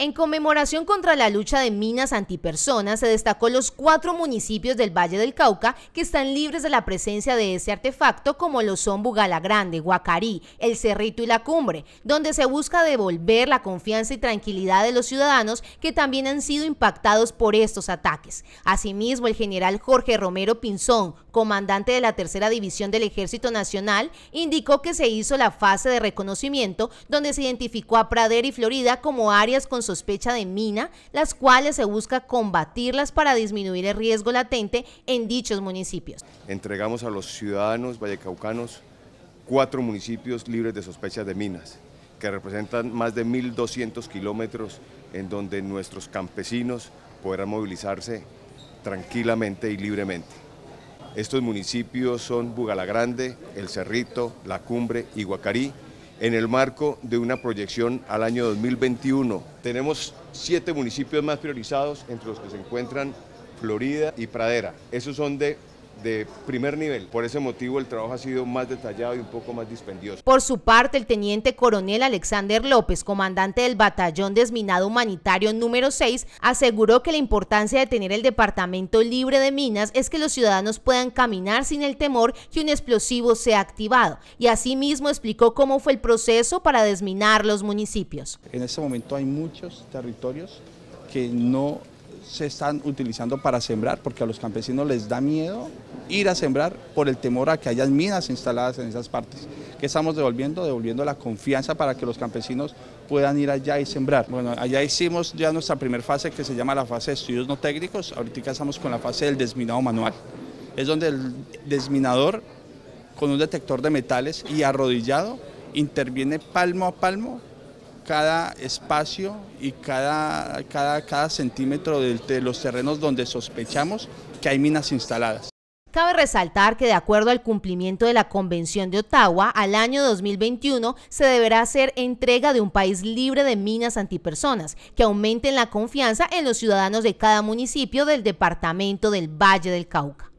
En conmemoración contra la lucha de minas antipersonas, se destacó los cuatro municipios del Valle del Cauca que están libres de la presencia de ese artefacto, como lo son Bugalagrande, Grande, Guacarí, El Cerrito y La Cumbre, donde se busca devolver la confianza y tranquilidad de los ciudadanos que también han sido impactados por estos ataques. Asimismo, el general Jorge Romero Pinzón, comandante de la Tercera División del Ejército Nacional, indicó que se hizo la fase de reconocimiento donde se identificó a Pradera y Florida como áreas con sospecha de mina, las cuales se busca combatirlas para disminuir el riesgo latente en dichos municipios. Entregamos a los ciudadanos vallecaucanos cuatro municipios libres de sospechas de minas, que representan más de 1.200 kilómetros en donde nuestros campesinos podrán movilizarse tranquilamente y libremente. Estos municipios son Bugalagrande, El Cerrito, La Cumbre y Guacarí, en el marco de una proyección al año 2021. Tenemos siete municipios más priorizados, entre los que se encuentran Florida y Pradera. Esos son de de primer nivel. Por ese motivo el trabajo ha sido más detallado y un poco más dispendioso. Por su parte, el teniente coronel Alexander López, comandante del batallón desminado humanitario número 6, aseguró que la importancia de tener el departamento libre de minas es que los ciudadanos puedan caminar sin el temor que un explosivo sea activado y asimismo explicó cómo fue el proceso para desminar los municipios. En este momento hay muchos territorios que no se están utilizando para sembrar, porque a los campesinos les da miedo ir a sembrar por el temor a que haya minas instaladas en esas partes. ¿Qué estamos devolviendo? Devolviendo la confianza para que los campesinos puedan ir allá y sembrar. Bueno, allá hicimos ya nuestra primera fase que se llama la fase de estudios no técnicos, ahorita estamos con la fase del desminado manual. Es donde el desminador con un detector de metales y arrodillado interviene palmo a palmo cada espacio y cada, cada, cada centímetro de, de los terrenos donde sospechamos que hay minas instaladas. Cabe resaltar que de acuerdo al cumplimiento de la Convención de Ottawa, al año 2021 se deberá hacer entrega de un país libre de minas antipersonas, que aumenten la confianza en los ciudadanos de cada municipio del departamento del Valle del Cauca.